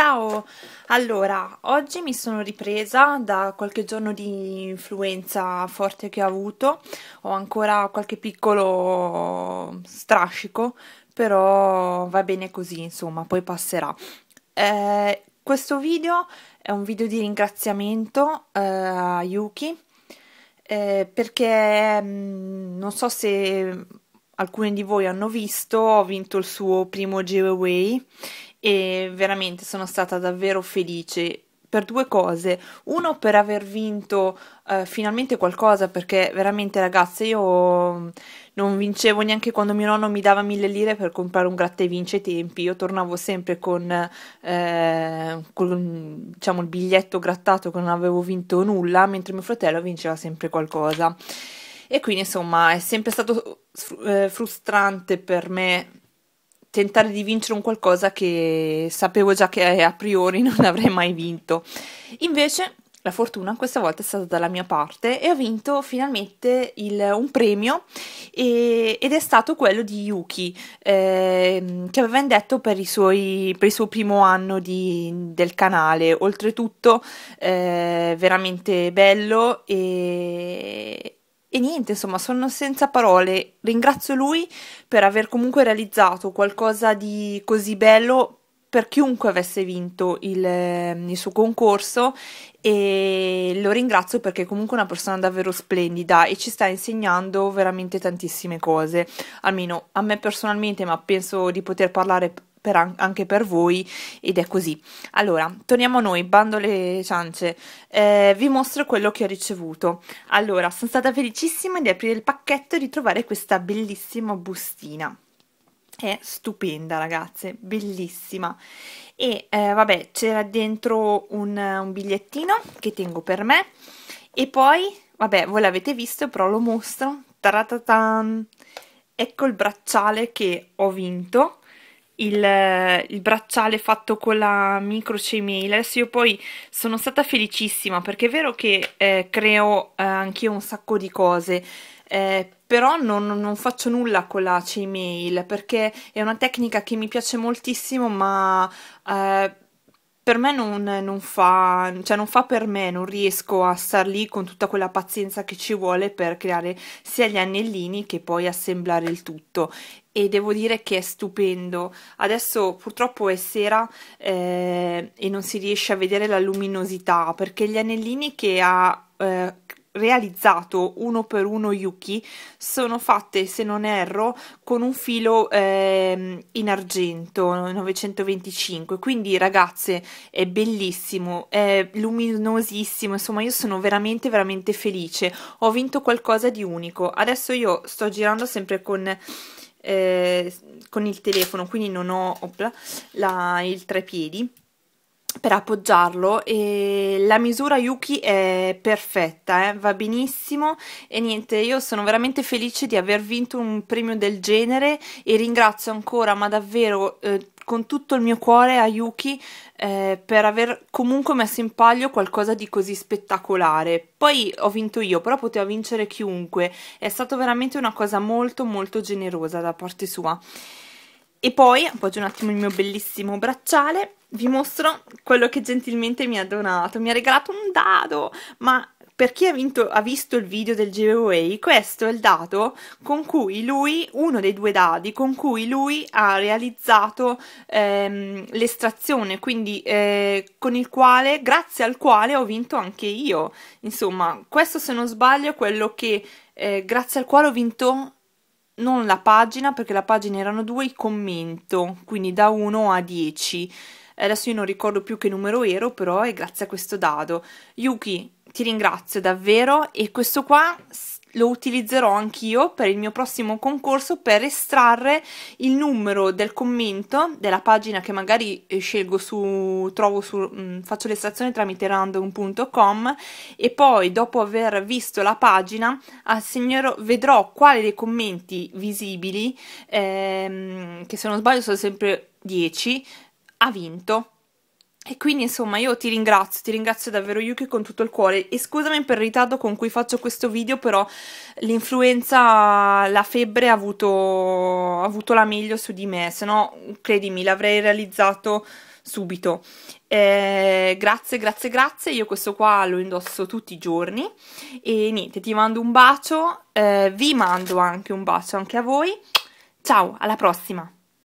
Ciao! Allora, oggi mi sono ripresa da qualche giorno di influenza forte che ho avuto, ho ancora qualche piccolo strascico, però va bene così, insomma, poi passerà. Eh, questo video è un video di ringraziamento eh, a Yuki, eh, perché mh, mm, non so se alcuni di voi hanno visto, ho vinto il suo primo giveaway e veramente sono stata davvero felice per due cose. Uno per aver vinto eh, finalmente qualcosa, perché veramente ragazze io mm, non vincevo neanche quando mio nonno mi dava mille lire per comprare un gratta e vince tempi, io tornavo sempre con, eh, con diciamo, il biglietto grattato che non avevo vinto nulla, mentre mio fratello vinceva sempre qualcosa. E quindi insomma è sempre stato eh, frustrante per me tentare di vincere un qualcosa che sapevo già che a priori non avrei mai vinto. Invece la fortuna questa volta è stata dalla mia parte e ho vinto finalmente il, un premio e, ed è stato quello di Yuki eh, che aveva indetto per, suoi, per, il suo primo anno di, del canale oltretutto eh, veramente bello e, e niente, insomma, sono senza parole. Ringrazio lui per aver comunque realizzato qualcosa di così bello per chiunque avesse vinto il, ehm, il, suo concorso e lo ringrazio perché è comunque una persona davvero splendida e ci sta insegnando veramente tantissime cose, almeno a me personalmente, ma penso di poter parlare per anche per voi ed è così. Allora, torniamo a noi, bando alle ciance, eh, vi mostro quello che ho ricevuto. Allora, sono stata felicissima di aprire il pacchetto e di trovare questa bellissima bustina. È stupenda, ragazze, bellissima. E eh, vabbè, c'era dentro un, un bigliettino che tengo per me e poi, vabbè, voi l'avete visto, però lo mostro. Taratatan! Ecco il bracciale che ho vinto il, eh, il bracciale fatto con la microchain chainmail. Adesso io poi sono stata felicissima perché è vero che eh, creo eh, anch'io un sacco di cose, eh, però non, non, faccio nulla con la chainmail perché è una tecnica che mi piace moltissimo ma... Eh, per me non, non, fa, cioè non fa per me, non riesco a star lì con tutta quella pazienza che ci vuole per creare sia gli anellini che poi assemblare il tutto e devo dire che è stupendo. Adesso purtroppo è sera eh, e non si riesce a vedere la luminosità perché gli anellini che ha eh, realizzato uno per uno yuki sono fatte se non erro con un filo eh, in argento 925 quindi ragazze è bellissimo è luminosissimo insomma io sono veramente veramente felice ho vinto qualcosa di unico adesso io sto girando sempre con eh, con il telefono quindi non ho opla, la, il treppiedi per appoggiarlo e la misura Yuki è perfetta, eh? va benissimo e niente, io sono veramente felice di aver vinto un premio del genere e ringrazio ancora, ma davvero eh, con tutto il mio cuore a Yuki eh, per aver comunque messo in palio qualcosa di così spettacolare. Poi ho vinto io, però poteva vincere chiunque, è stata veramente una cosa molto molto generosa da parte sua. E poi appoggio un attimo il mio bellissimo bracciale vi mostro quello che gentilmente mi ha donato. Mi ha regalato un dado, ma per chi ha, vinto, ha, visto il video del giveaway, questo è il dado con cui lui, uno dei due dadi, con cui lui ha realizzato ehm, l'estrazione, quindi eh, con il quale, grazie al quale ho vinto anche io. Insomma, questo se non sbaglio è quello che, eh, grazie al quale ho vinto non la pagina perché la pagina erano due, il commento, quindi da 1 a 10. Adesso io non ricordo più che numero ero, però è grazie a questo dado. Yuki, ti ringrazio davvero e questo qua lo utilizzerò anch'io per il mio prossimo concorso per estrarre il numero del commento della pagina che magari eh, scelgo su, trovo su, mh, mm, faccio l'estrazione tramite random.com e poi dopo aver visto la pagina assegnerò, vedrò quale dei commenti visibili, ehm, che se non sbaglio sono sempre 10, ha vinto e quindi insomma io ti ringrazio, ti ringrazio davvero Yuki con tutto il cuore e scusami per il ritardo con cui faccio questo video però l'influenza, la febbre ha avuto, ha avuto la meglio su di me, se no credimi l'avrei realizzato subito. Eh, grazie, grazie, grazie, io questo qua lo indosso tutti i giorni e niente, ti mando un bacio, eh, vi mando anche un bacio anche a voi, ciao, alla prossima!